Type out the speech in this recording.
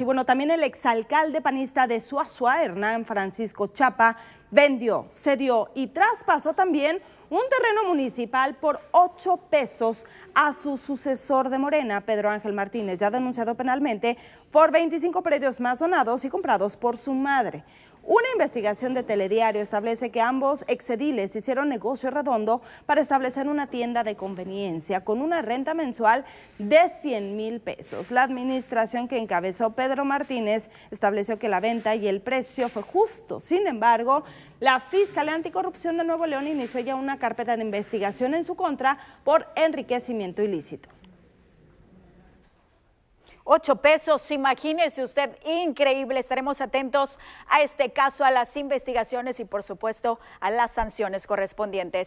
Y bueno, también el exalcalde panista de Suazua, Hernán Francisco Chapa, vendió, cedió y traspasó también un terreno municipal por 8 pesos a su sucesor de Morena, Pedro Ángel Martínez, ya denunciado penalmente por 25 predios más donados y comprados por su madre. Una investigación de Telediario establece que ambos exediles hicieron negocio redondo para establecer una tienda de conveniencia con una renta mensual de 100 mil pesos. La administración que encabezó Pedro Martínez estableció que la venta y el precio fue justo. Sin embargo, la Fiscalía Anticorrupción de Nuevo León inició ya una carpeta de investigación en su contra por enriquecimiento ilícito. Ocho pesos. Imagínese usted, increíble. Estaremos atentos a este caso, a las investigaciones y por supuesto a las sanciones correspondientes.